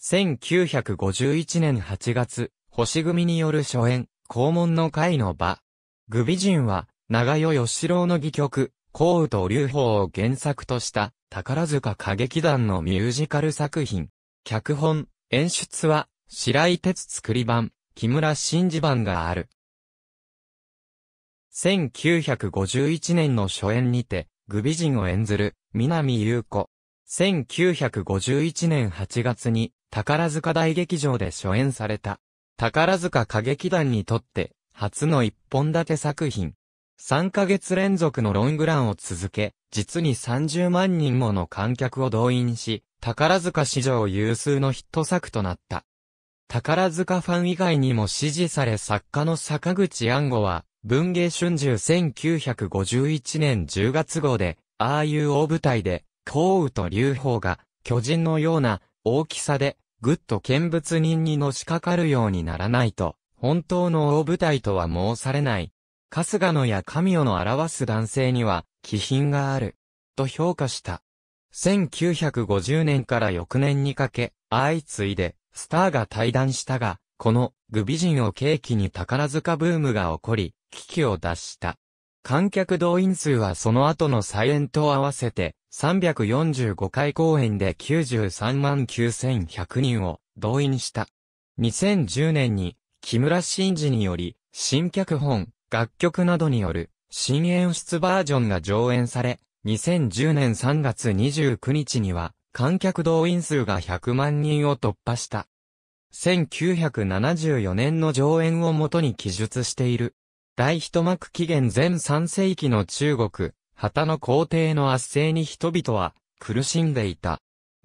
1951年8月、星組による初演、肛門の会の場。グビ人は、長与義郎の戯曲、幸雨と流邦を原作とした宝塚歌劇団のミュージカル作品。脚本、演出は白井哲作り版、木村真二版がある。1951年の初演にて、グビ人を演ずる、南優子、1951年8月に宝塚大劇場で初演された。宝塚歌劇団にとって初の一本立て作品。3ヶ月連続のロングランを続け、実に30万人もの観客を動員し、宝塚史上有数のヒット作となった。宝塚ファン以外にも支持され作家の坂口安吾は、文芸春秋1951年10月号で、ああいう大舞台で、光雨と流頬が巨人のような大きさでぐっと見物人にのしかかるようにならないと、本当の大舞台とは申されない。春日野や神代の表す男性には、気品がある。と評価した。1950年から翌年にかけ、相次いで、スターが対談したが、この、グビ人を契機に宝塚ブームが起こり、危機を脱した。観客動員数はその後の再演と合わせて、345回公演で93万9100人を動員した。2010年に、木村真嗣により、新脚本、楽曲などによる、新演出バージョンが上演され、2010年3月29日には、観客動員数が100万人を突破した。1974年の上演をもとに記述している。大一幕紀元前三世紀の中国、旗の皇帝の圧政に人々は苦しんでいた。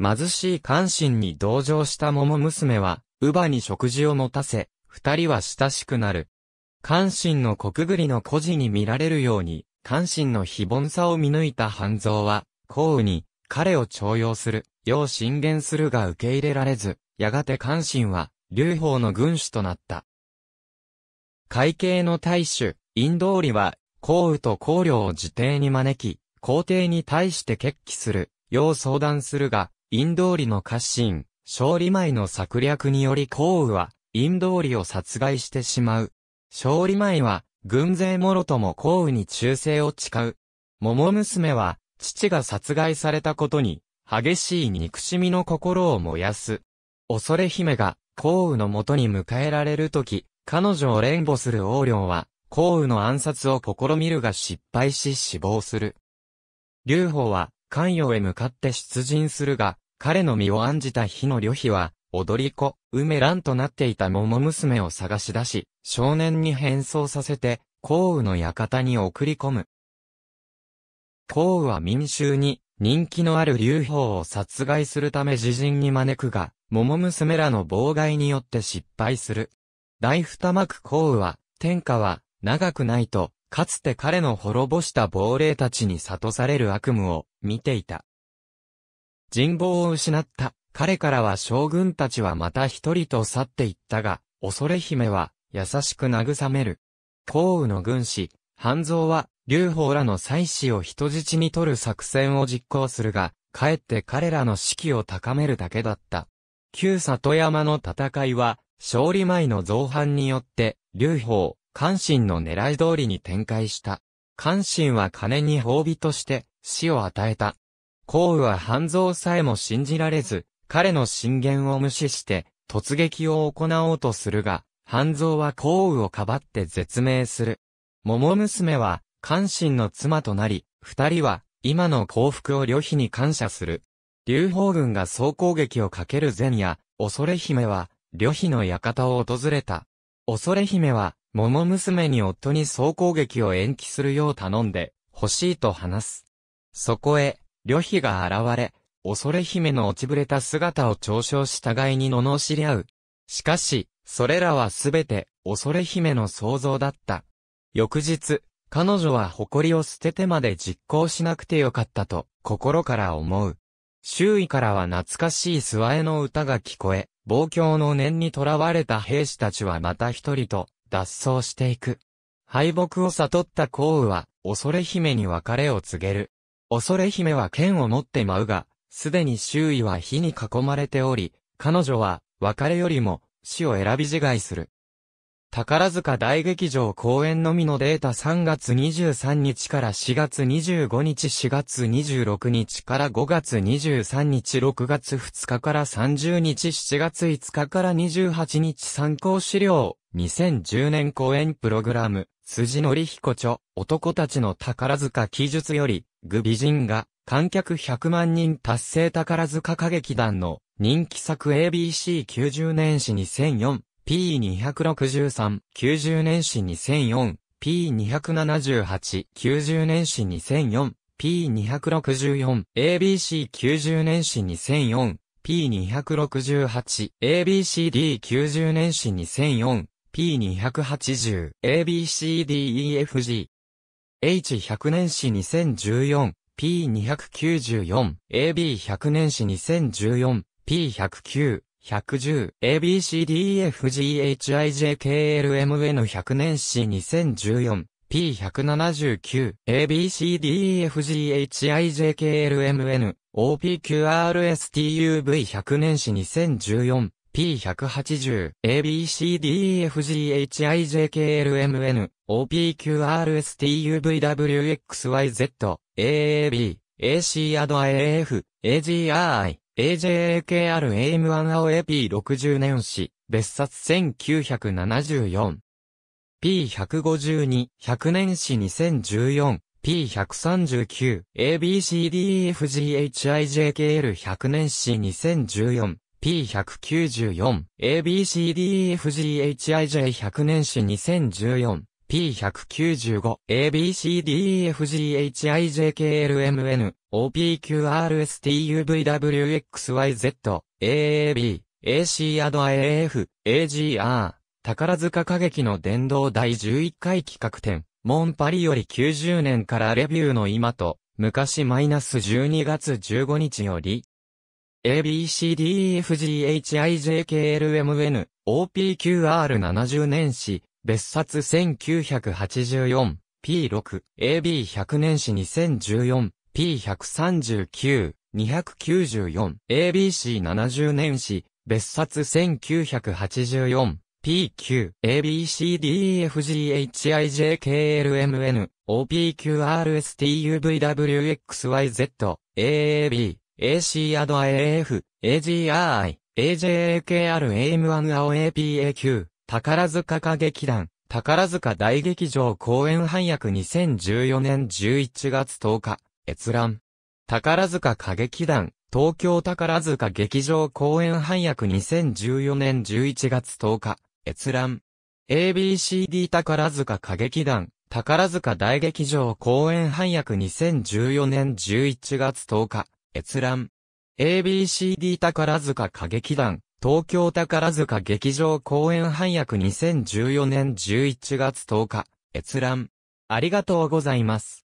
貧しい関心に同情した桃娘は、乳母に食事を持たせ、二人は親しくなる。関心の国栗の孤児に見られるように、関心の非凡さを見抜いた半蔵は、幸運に、彼を徴用する、よう進言するが受け入れられず、やがて関心は、劉邦の軍師となった。会計の大主、インドーリは、皇羽と皇領を自邸に招き、皇帝に対して決起する、よう相談するが、インドーリの家臣、勝利前の策略により皇羽は、インドーリを殺害してしまう。勝利前は、軍勢もろとも皇羽に忠誠を誓う。桃娘は、父が殺害されたことに、激しい憎しみの心を燃やす。恐れ姫が、皇羽のもとに迎えられるとき、彼女を連母する王領は、皇羽の暗殺を試みるが失敗し死亡する。劉邦は、関与へ向かって出陣するが、彼の身を案じた日の旅費は、踊り子、梅蘭となっていた桃娘を探し出し、少年に変装させて、皇羽の館に送り込む。皇羽は民衆に、人気のある劉邦を殺害するため自陣に招くが、桃娘らの妨害によって失敗する。大二幕公雨は、天下は、長くないと、かつて彼の滅ぼした亡霊たちに悟される悪夢を、見ていた。人望を失った、彼からは将軍たちはまた一人と去っていったが、恐れ姫は、優しく慰める。公雨の軍師、半蔵は、劉邦らの妻子を人質に取る作戦を実行するが、かえって彼らの士気を高めるだけだった。旧里山の戦いは、勝利前の造反によって、劉邦、関心の狙い通りに展開した。関心は金に褒美として死を与えた。項羽は半蔵さえも信じられず、彼の進言を無視して突撃を行おうとするが、半蔵は項羽をかばって絶命する。桃娘は関心の妻となり、二人は今の幸福を旅費に感謝する。劉邦軍が総攻撃をかける前夜、恐れ姫は旅費の館を訪れた。恐れ姫は、桃娘に夫に総攻撃を延期するよう頼んで、欲しいと話す。そこへ、旅費が現れ、恐れ姫の落ちぶれた姿を嘲笑し互いに罵り合う。しかし、それらはすべて、恐れ姫の想像だった。翌日、彼女は誇りを捨ててまで実行しなくてよかったと、心から思う。周囲からは懐かしい諏訪への歌が聞こえ、傍郷の念に囚われた兵士たちはまた一人と脱走していく。敗北を悟った幸雨は、恐れ姫に別れを告げる。恐れ姫は剣を持って舞うが、すでに周囲は火に囲まれており、彼女は、別れよりも、死を選び自害する。宝塚大劇場公演のみのデータ3月23日から4月25日4月26日から5月23日6月2日から30日7月5日から28日参考資料2010年公演プログラム辻則彦著男たちの宝塚記述より具美人が観客100万人達成宝塚歌劇団の人気作 ABC90 年史2004 P263、90年史2004、P278、90年史2004、P264、ABC90 年史2004、P268、ABCD90 年史2004、P280、ABCDEFG。H100 年史2014、P294、AB100 年史2014、P109、110ABCDEFGHIJKLMN100 年史 2014P179ABCDEFGHIJKLMN OPQRSTUV100 年史 2014P180 ABCDEFGHIJKLMN OPQRSTUVWXYZ AAB AC&AF AGRI AJAKRAM1AOAP60 年史、別冊1974。P152、100年史2014、P139、ABCDEFGHIJKL100 年史2014、P194、ABCDEFGHIJ100 年史2014、P195、ABCDEFGHIJKLMN、OPQRSTUVWXYZ、AAB、AC&AF、AGR、宝塚歌劇の殿堂第11回企画展、モンパリより90年からレビューの今と、昔マイナス12月15日より、ABCDEFGHIJKLMN、OPQR70 年史、別冊 1984P6、AB100 年史 2014P139、294、ABC70 年史、別冊 1984P9、ABCDEFGHIJKLMN、OPQRSTUVWXYZ、AAB、AC アド AF、AGRI、AJAKRAM1 o APAQ、宝塚歌劇団、宝塚大劇場公演配役2014年11月10日、閲覧。宝塚歌劇団、東京宝塚劇場公演配役2014年11月10日、閲覧。ABCD 宝塚歌劇団、宝塚大劇場公演配役2014年11月10日、閲覧。ABCD 宝塚歌劇団、東京宝塚劇場公演配役2014年11月10日、閲覧。ありがとうございます。